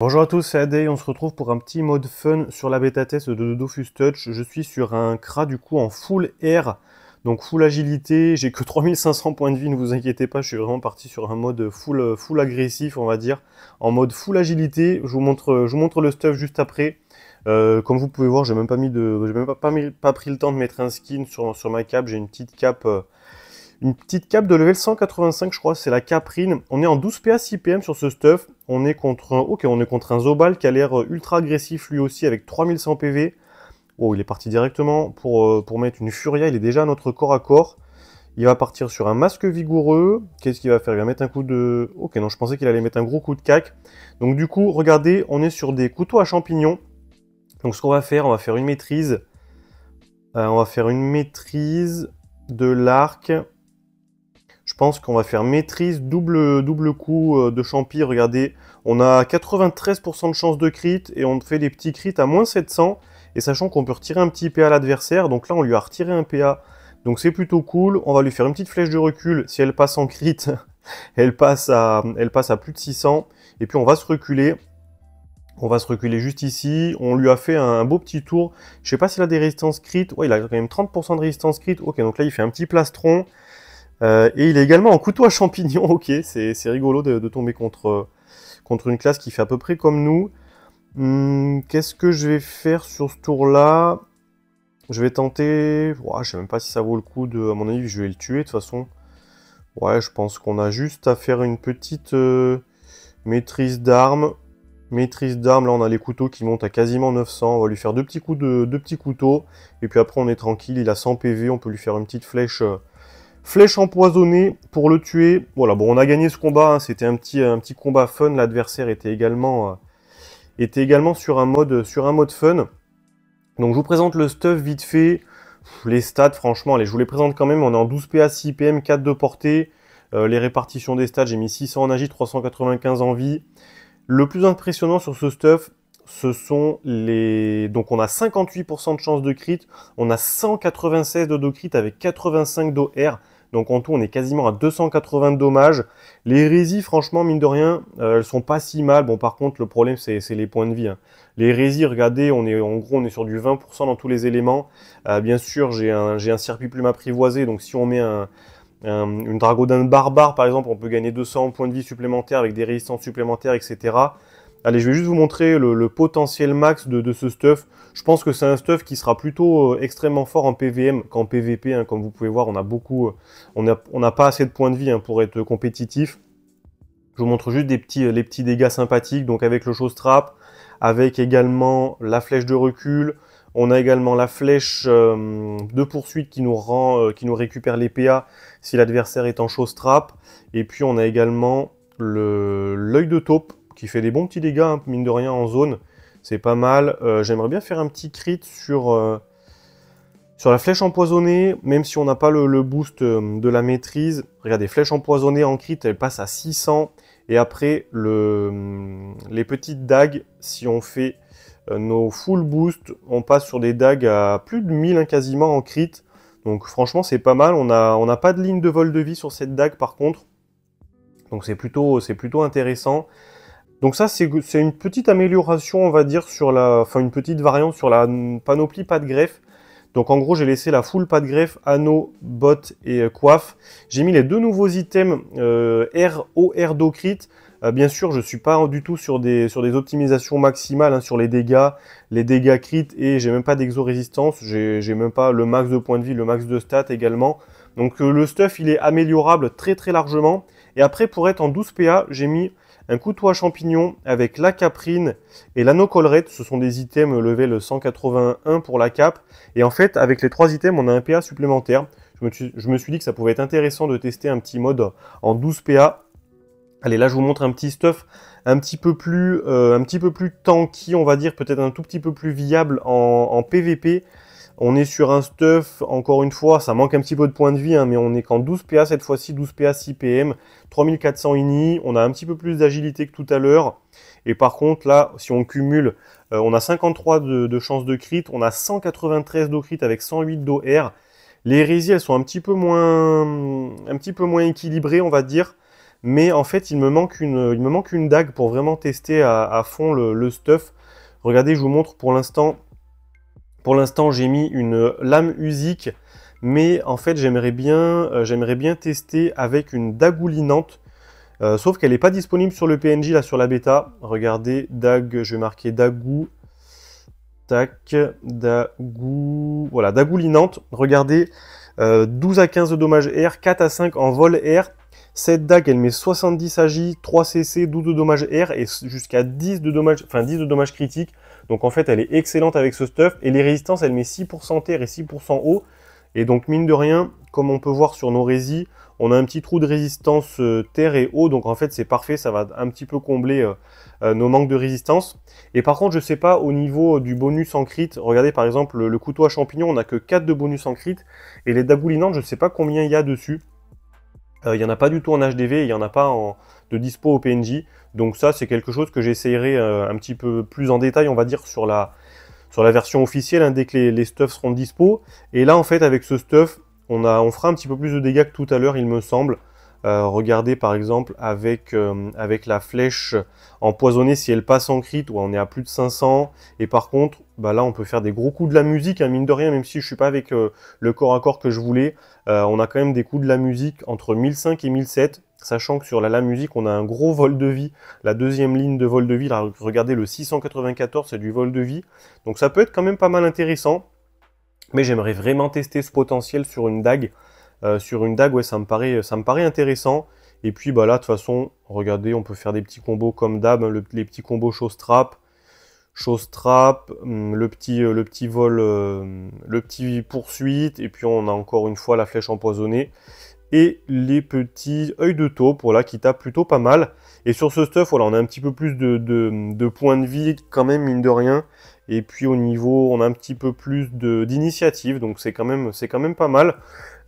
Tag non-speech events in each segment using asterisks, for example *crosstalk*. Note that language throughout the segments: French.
Bonjour à tous, c'est Adé on se retrouve pour un petit mode fun sur la bêta test de Dofus Touch. Je suis sur un CRA du coup en full air, donc full agilité, j'ai que 3500 *laughs* points de vie, ne vous inquiétez pas, je suis vraiment parti sur un mode full, full agressif on va dire, en mode full agilité, je vous montre, je montre le stuff juste après. Euh, comme vous pouvez voir, j'ai même, pas, mis même pas, pris le temps de mettre un skin sur, sur ma cape, j'ai une petite cape... Euh, une petite cape de level 185, je crois, c'est la caprine. On est en 12 PA 6 PM sur ce stuff. On est contre un, ok, on est contre un Zobal qui a l'air euh, ultra agressif lui aussi avec 3100 PV. Oh, il est parti directement pour, euh, pour mettre une Furia. Il est déjà à notre corps à corps. Il va partir sur un masque vigoureux. Qu'est-ce qu'il va faire Il va mettre un coup de... Ok, non, je pensais qu'il allait mettre un gros coup de cac. Donc du coup, regardez, on est sur des couteaux à champignons. Donc ce qu'on va faire, on va faire une maîtrise. Euh, on va faire une maîtrise de l'arc. Je pense qu'on va faire maîtrise, double, double coup euh, de champi. Regardez, on a 93% de chance de crit et on fait des petits crits à moins 700. Et sachant qu'on peut retirer un petit PA à l'adversaire, donc là on lui a retiré un PA. Donc c'est plutôt cool. On va lui faire une petite flèche de recul. Si elle passe en crit, *laughs* elle passe, à, elle passe à plus de 600. Et puis on va se reculer. On va se reculer juste ici. On lui a fait un beau petit tour. Je ne sais pas s'il a des résistances crit. Ouais, il a quand même 30% de résistance crit. Ok, donc là, il fait un petit plastron. Euh, et il est également en couteau à champignons, *laughs* ok, c'est rigolo de, tomber contre, euh, contre, une classe qui fait à peu près comme nous. Hmm, qu'est-ce que je vais faire sur ce tour-là Je vais tenter... Je je sais même pas si ça vaut le coup de... À mon avis, je vais le tuer de toute façon. Ouais, je pense qu'on a juste à faire une petite euh, maîtrise d'armes. Maîtrise d'armes, là on a les couteaux qui montent à quasiment 900. On va lui faire deux petits coups de petits couteaux. Et puis après on est tranquille, il a 100 PV, on peut lui faire une petite flèche... Flèche empoisonnée pour le tuer. Voilà, bon, on a gagné ce combat. Hein. C'était un petit, un petit combat fun. L'adversaire était également, euh, était également sur, un mode, sur un mode fun. Donc, je vous présente le stuff vite fait. les stats, franchement, allez, je vous les présente quand même. On est en 12 PA, 6 PM, 4 de portée. Euh, les répartitions des stats, j'ai mis 600 en agi, 395 en vie. Le plus impressionnant sur ce stuff, ce sont les... Donc on a 58% de chance de crit, on a 196 de do crit avec 85 R. Donc en tout, on est quasiment à 280 dommages. Les hérésies, franchement, mine de rien, euh, elles sont pas si mal. Bon, par contre, le problème, c'est les points de vie. Hein. Les hérésies, regardez, on est en gros, on est sur du 20% dans tous les éléments. Euh, bien sûr, j'ai un, un circuit plume apprivoisé, donc si on met un, une dragodin barbare, par exemple, on peut gagner 200 points de vie supplémentaires avec des résistances supplémentaires, etc. Allez, je vais juste vous montrer le, potentiel max de, ce stuff. Je pense que c'est un stuff qui sera plutôt euh, extrêmement fort en PVM qu'en PVP. Hein. Comme vous pouvez voir, on a beaucoup, euh, on n'a a pas assez de points de vie hein, pour être compétitif. Je vous montre juste des petits, euh, les petits dégâts sympathiques. Donc avec le show strap, avec également la flèche de recul. On a également la flèche de poursuite qui nous, rend, qui nous récupère les PA si l'adversaire est en show strap. Et puis on a également l'œil de taupe qui fait des bons petits dégâts, hein, mine de rien, en zone. C'est pas mal. Euh, j'aimerais bien faire un petit crit sur, euh, sur la flèche empoisonnée, même si on n'a pas le, boost euh, de la maîtrise. Regardez, flèche empoisonnée en crit, elle passe à 600. Et après, le, les petites dagues, si on fait nos full boost, on passe sur des dagues à plus de 1000 hein, quasiment en crit. Donc franchement, c'est pas mal. On n'a on pas de ligne de vol de vie sur cette dague par contre. Donc c'est plutôt, plutôt intéressant. Donc ça, c'est une petite amélioration, on va dire, sur la, enfin une petite variante sur la panoplie pas de greffe. Donc en gros, j'ai laissé la full pas de greffe, anneau, bottes et euh, coiffe. J'ai mis les deux nouveaux items euh, RO, R euh, bien sûr, je ne suis pas du tout sur des, sur des optimisations maximales, hein, sur les dégâts, les dégâts crit, et j'ai même pas d'exo-résistance, j'ai même pas le max de points de vie, le max de stats également. Donc euh, le stuff, il est améliorable très très largement. Et après, pour être en 12 PA, j'ai mis un couteau à champignons avec la caprine et collerette. Ce sont des items level 181 pour la cape. Et en fait, avec les trois items, on a un PA supplémentaire. Je me, suis, dit que ça pouvait être intéressant de tester un petit mode en 12 PA. Allez, là, je vous montre un petit stuff un petit peu plus, euh, un petit peu plus tanky, on va dire, peut-être un tout petit peu plus viable en PVP. On est sur un stuff, encore une fois, ça manque un petit peu de points de vie, hein, mais on est qu'en 12 PA cette fois-ci, 12 PA 6 PM, 3400 INI, on a un petit peu plus d'agilité que tout à l'heure. Et par contre, là, si on cumule, euh, on a 53 de, chance chances de crit, on a 193 crit avec 108 R. Les hérésies, elles sont un petit peu moins, un petit peu moins équilibrées, on va dire. Mais en fait, il me manque une, il me manque une dague pour vraiment tester à, fond le stuff. Regardez, je vous montre pour l'instant pour l'instant, j'ai mis une lame usique, mais en fait, j'aimerais bien, euh, bien tester avec une dagoulinante. Euh, sauf qu'elle n'est pas disponible sur le PNJ, là, sur la bêta. Regardez, dag, je vais marquer dagou. Tac, Voilà, dagoulinante. Regardez, 12 euh, à 15 de dommages air, 4 à 5 en vol air. Cette dague, elle met 70 AJ, 3 CC, 12 de dommages air et jusqu'à 10 de dommages, enfin 10 de dommages critiques. Donc en fait, elle est excellente avec ce stuff. Et les résistances, elle met 6% terre et 6% eau. Et donc mine de rien, comme on peut voir sur nos résis, on a un petit trou de résistance euh, terre et eau. Donc en fait, c'est parfait. Ça va un petit peu combler euh, euh, nos manques de résistance. Et par contre, je ne sais pas au niveau du bonus en crit. Regardez par exemple le, couteau à champignons, on n'a que 4 de bonus en crit. Et les dagoulinantes, je ne sais pas combien il y a dessus. Il n'y en a pas du tout en HDV, il n'y en a pas de dispo au PNJ. Donc ça, c'est quelque chose que j'essayerai euh, un petit peu plus en détail, on va dire, sur la, sur la version officielle, hein, dès que les, stuffs seront dispo. Et là, en fait, avec ce stuff, on, a, on fera un petit peu plus de dégâts que tout à l'heure, il me semble. Euh, regardez par exemple avec, euh, avec la flèche empoisonnée si elle passe en crit, on est à plus de 500. Et par contre, bah là on peut faire des gros coups de la musique, hein, mine de rien, même si je ne suis pas avec le corps à corps que je voulais, on a quand même des coups de la musique entre 1005 et 1007. Sachant que sur la La Musique, on a un gros vol de vie. La deuxième ligne de vol de vie, regardez le 694, c'est du vol de vie. Donc ça peut être quand même pas mal intéressant. Mais j'aimerais vraiment tester ce potentiel sur une dague. Euh, sur une dague, ouais, ça me paraît, ça intéressant. Et puis bah là, de toute façon, regardez, on peut faire des petits combos comme d'hab, hein, les petits combos chose trap, chose trap, hum, le petit, euh, le petit vol, euh, le petit poursuite, et puis on a encore une fois la flèche empoisonnée et les petits œils de taupe, voilà, qui tapent plutôt pas mal. Et sur ce stuff, voilà, on a un petit peu plus de, points de vie quand même, mine de rien. Et puis au niveau, on a un petit peu plus d'initiative, donc c'est quand, même, c'est quand même pas mal.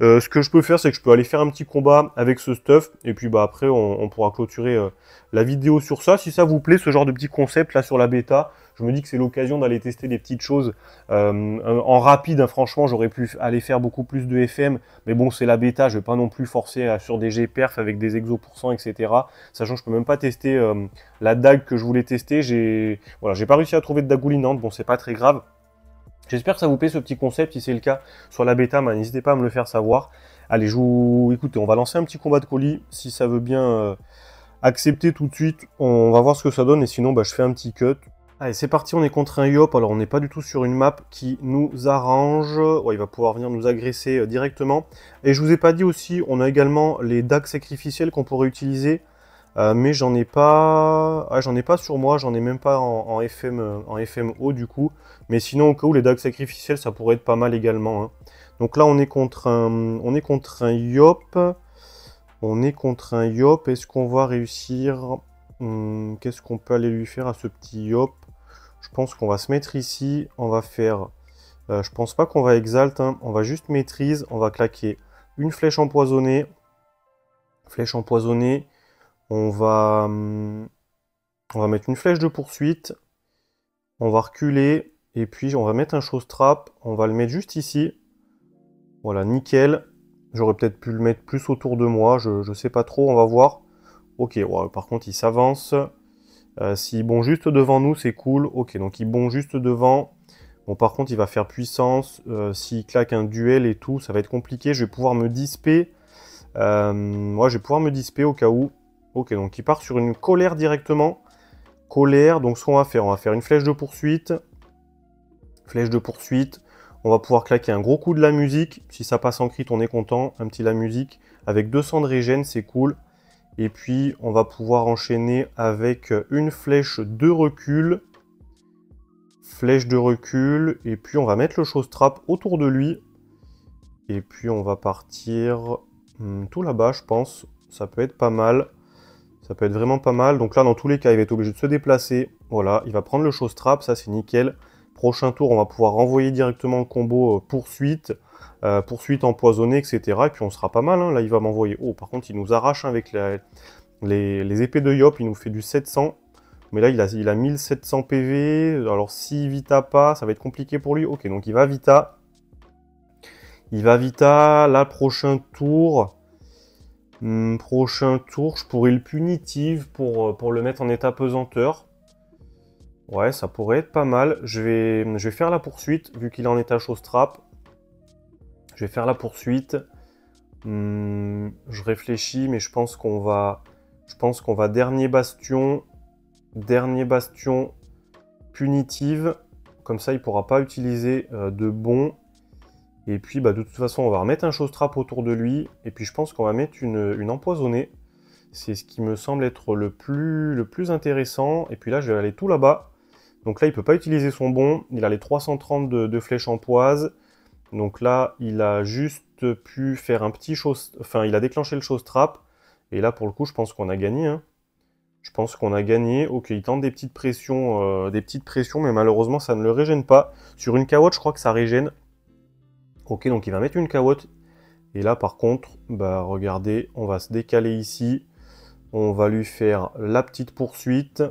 Euh, ce que je peux faire, c'est que je peux aller faire un petit combat avec ce stuff, et puis bah après, on, pourra clôturer euh, la vidéo sur ça. Si ça vous plaît, ce genre de petit concept là sur la bêta, je me dis que c'est l'occasion d'aller tester des petites choses euh, en rapide. Hein, franchement, j'aurais pu aller faire beaucoup plus de FM, mais bon, c'est la bêta, je ne vais pas non plus forcer à, sur des G-perf avec des exo pourcents, etc. Sachant que je peux même pas tester la dague que je voulais tester. J'ai voilà, j'ai pas réussi à trouver de dagoulinante. Bon, c'est pas très grave. J'espère que ça vous plaît ce petit concept. Si c'est le cas sur la bêta, bah, n'hésitez pas à me le faire savoir. Allez, je vous... écoutez, on va lancer un petit combat de colis. Si ça veut bien euh, accepter tout de suite, on va voir ce que ça donne. Et sinon, bah, je fais un petit cut. Allez, c'est parti, on est contre un Yop. Alors, on n'est pas du tout sur une map qui nous arrange. il va pouvoir venir nous agresser euh, directement. Et je vous ai pas dit aussi, on a également les dax sacrificiels qu'on pourrait utiliser euh, mais j'en ai pas. Ah, j'en ai pas sur moi, j'en ai même pas en, FM, en FMO du coup. Mais sinon, au cas où les dagues sacrificielles, ça pourrait être pas mal également. Hein. Donc là, on est contre un, on est contre un Yop. On est contre un Yop. Est-ce qu'on va réussir hmm, Qu'est-ce qu'on peut aller lui faire à ce petit Yop Je pense qu'on va se mettre ici. On va faire. Euh, je pense pas qu'on va exalte. Hein. On va juste maîtrise. On va claquer une flèche empoisonnée. Flèche empoisonnée. On va, on va mettre une flèche de poursuite. On va reculer. Et puis on va mettre un show On va le mettre juste ici. Voilà, nickel. J'aurais peut-être pu le mettre plus autour de moi. Je ne sais pas trop. On va voir. Ok, par contre il s'avance. Euh, s'il bond juste devant nous, c'est cool. Ok, donc il bond juste devant. Bon, par contre, il va faire puissance. Euh, s'il claque un duel et tout, ça va être compliqué. Je vais pouvoir me disper. moi, euh, je vais pouvoir me disper au cas où. Ok, donc il part sur une colère directement. Colère, donc ce qu'on va faire, on va faire une flèche de poursuite. Flèche de poursuite. On va pouvoir claquer un gros coup de la musique. Si ça passe en crit, on est content. Un petit la musique avec 200 de régène, c'est cool. Et puis, on va pouvoir enchaîner avec une flèche de recul. Flèche de recul. Et puis, on va mettre le showstrap autour de lui. Et puis, on va partir hmm, tout là-bas, je pense. Ça peut être pas mal. Ça peut être vraiment pas mal. Donc là, dans tous les cas, il va être obligé de se déplacer. Voilà, il va prendre le show strap, ça c'est nickel. Prochain tour, on va pouvoir renvoyer directement le combo euh, poursuite, euh, poursuite empoisonnée, etc. Et puis on sera pas mal. Hein. Là, il va m'envoyer. Oh, par contre, il nous arrache avec les, épées de Yop. Il nous fait du 700. Mais là, il a, il a 1700 PV. Alors, si Vita pas, ça va être compliqué pour lui. Ok, donc il va Vita. Il va Vita. Là, prochain tour. Hmm, prochain tour, je pourrais le punitive pour, euh, pour le mettre en état pesanteur. Ouais, ça pourrait être pas mal. Je vais, je vais faire la poursuite, vu qu'il est en état chose Je vais faire la poursuite. Hmm, je réfléchis, mais je pense qu'on va... Je pense qu'on va dernier bastion. Dernier bastion punitive. Comme ça, il pourra pas utiliser euh, de bon. Et puis bah, de toute façon, on va remettre un chaussetrap autour de lui. Et puis je pense qu'on va mettre une, une empoisonnée. C'est ce qui me semble être le plus, le plus intéressant. Et puis là, je vais aller tout là-bas. Donc là, il ne peut pas utiliser son bon. Il a les 330 de, de flèches empoise. Donc là, il a juste pu faire un petit chose... Enfin, il a déclenché le show-trap. Et là, pour le coup, je pense qu'on a gagné. Hein. Je pense qu'on a gagné. Ok, il tente des petites pressions, euh, des petites pressions, mais malheureusement, ça ne le régène pas. Sur une KO, je crois que ça régène. Ok, donc il va mettre une carotte. Et là, par contre, bah, regardez, on va se décaler ici. On va lui faire la petite poursuite.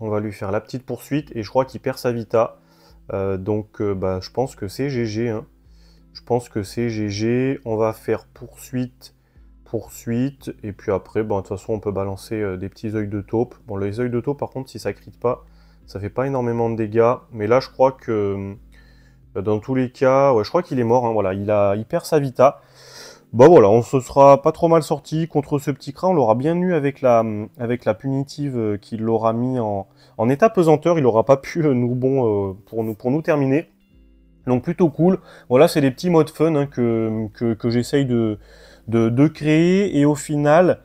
On va lui faire la petite poursuite. Et je crois qu'il perd sa vita. Euh, donc, euh, bah, je pense que c'est GG. Hein. Je pense que c'est GG. On va faire poursuite, poursuite. Et puis après, bah, de toute façon, on peut balancer euh, des petits œils de taupe. Bon, les œils de taupe, par contre, si ça crit pas, ça fait pas énormément de dégâts. Mais là, je crois que bah, dans tous les cas, ouais, je crois qu'il est mort. Hein, voilà, il, a, hyper perd sa vita. Bon bah, voilà, on se sera pas trop mal sorti contre ce petit crâne, On l'aura bien eu avec la, avec la punitive euh, qui l'aura mis en, en, état pesanteur. Il aura pas pu euh, nous bon euh, pour nous, pour nous terminer. Donc plutôt cool. Voilà, c'est des petits modes fun hein, que, que, j'essaye de, de, créer. Et au final,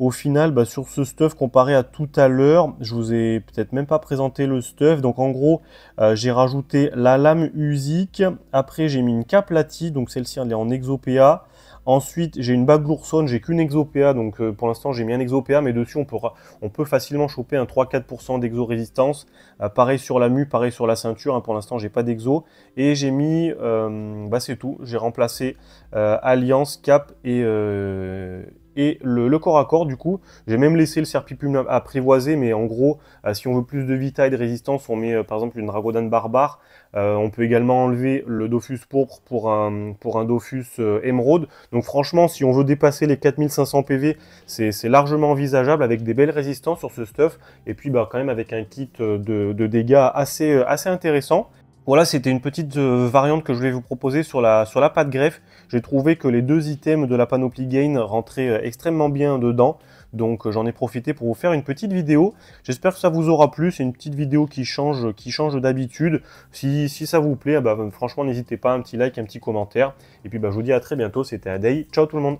au final, bah, sur ce stuff, comparé à tout à l'heure, je vous ai peut-être même pas présenté le stuff. Donc en gros, euh, j'ai rajouté la lame usique. Après, j'ai mis une cape lati, donc celle-ci elle est en exopéa. Ensuite, j'ai une bague lourson, j'ai qu'une exopéa, donc euh, pour l'instant j'ai mis un exopéa, mais dessus on peut, facilement choper un 3-4% d'exo-résistance. Euh, pareil sur la mue, pareil sur la ceinture, hein. pour l'instant j'ai pas d'exo. Et j'ai mis, bah, c'est tout, j'ai remplacé Alliance, Cap et et le, corps à corps du coup. J'ai même laissé le Serpipume apprivoiser, mais en gros, euh, si on veut plus de vita et de résistance, on met euh, par exemple une Dragodane barbare. Euh, on peut également enlever le Dofus pourpre pour un, pour Dofus émeraude. Donc franchement, si on veut dépasser les 4500 PV, c'est largement envisageable avec des belles résistances sur ce stuff. Et puis bah, quand même avec un kit de, dégâts assez intéressant. Voilà, c'était une petite euh, variante que je vais vous proposer sur la, sur la pâte greffe. J'ai trouvé que les deux items de la panoplie Gain rentraient euh, extrêmement bien dedans. Donc euh, j'en ai profité pour vous faire une petite vidéo. J'espère que ça vous aura plu. C'est une petite vidéo qui change, qui change d'habitude. Si, ça vous plaît, ah bah, franchement, n'hésitez pas, un petit like, un petit commentaire. Et puis bah, je vous dis à très bientôt. C'était Adei. Ciao tout le monde